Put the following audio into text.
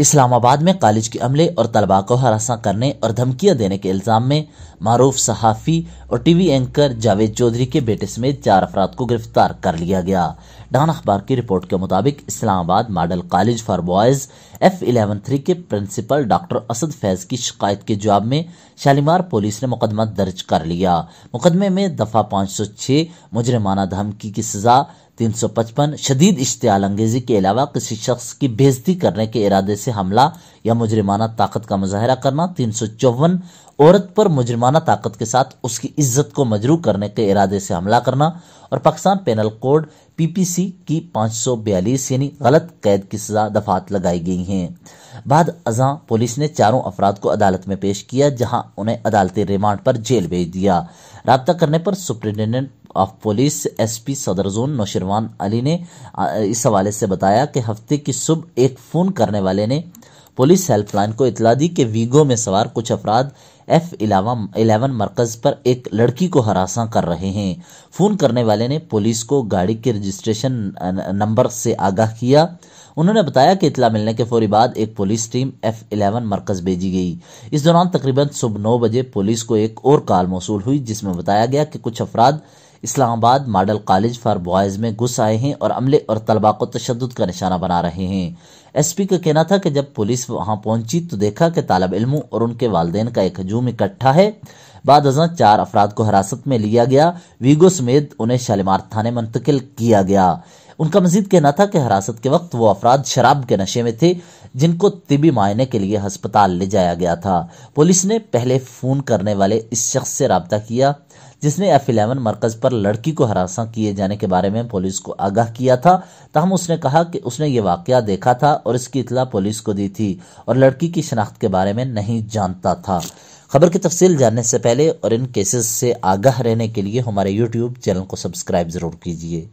इस्लामाबाद में कॉलेज के अमले और तलबा को हरासा करने और धमकियां देने के इल्ज़ाम में मारूफ सहाफ़ी और टीवी एंकर जावेद चौधरी के बेटे समेत चार अफराद को गिरफ्तार कर लिया गया डान अखबार की रिपोर्ट के मुताबिक Islamabad model college for boys F eleven three के प्रिंसिपल डॉक्टर असद फैज की शिकायत के जवाब में शालीमार पुलिस ने मुकदमा दर्ज कर लिया मुकदमे में दफा पांच सौ छह मुजरमाना धमकी की सजा तीन सौ पचपन शदीद इश्तियाल अंगेजी के अलावा किसी शख्स की बेजती करने के इरादे से हमला या मुजरमाना ताकत का मुजाहरा करना तीन सौ चौवन औरत पर मुजरमाना ताकत के साथ उसकी इज्जत को मजरू करने के इरादे से हमला करना और पाकिस्तान पेनल कोड पीपीसी की 542 यानी गलत कैद की सजा दफात लगाई गई हैं बाद अजा पुलिस ने चारों अफराद को अदालत में पेश किया जहां उन्हें अदालती रिमांड पर जेल भेज दिया रबता करने पर superintendent of police SP Sadar zone Nausherwan Ali ने इस हवाले से बताया कि हफ्ते की सुबह एक फ़ोन करने वाले ने पुलिस हेल्पलाइन को इतला दी कि वीगो में सवार कुछ अफराद एफ इलेवन मरकज पर एक लड़की को हरासा कर रहे हैं फ़ोन करने वाले ने पुलिस को गाड़ी के रजिस्ट्रेशन नंबर से आगाह किया उन्होंने बताया कि इतला मिलने के फौरी बाद एक पुलिस टीम एफ इलेवन मरकज भेजी गई इस दौरान तकरीबन सुबह नौ बजे पुलिस को एक और कॉल मौसू हुई जिसमें बताया गया कि कुछ अफराध Islamabad model college for boys में घुस आए हैं और अमले और तलबा को तशद का निशाना बना रहे हैं एसपी का कहना था कि जब पुलिस वहां पहुंची तो देखा कि तालब इलमों और उनके वालदेन का एक हजूम इकट्ठा है बाद अजा चार अफराद को हिरासत में लिया गया वीगो समेत उन्हें शालीमार थाने मुंतकिल किया गया उनका मजीद कहना था कि हिरासत के वक्त वो अफराद शराब के नशे में थे जिनको तिबी मायने के लिए हस्पताल ले जाया गया था पुलिस ने पहले फ़ोन करने वाले इस शख्स से रबता किया जिसने एफ इलेवन मरकज़ पर लड़की को हरासा किए जाने के बारे में पुलिस को आगाह किया था तहम उसने कहा कि उसने ये वाक़ देखा था और इसकी इतला पुलिस को दी थी और लड़की की शनाख्त के बारे में नहीं जानता था खबर की तफसील जानने से पहले और इन केसेस से आगाह रहने के लिए हमारे यूट्यूब चैनल को सब्सक्राइब ज़रूर कीजिए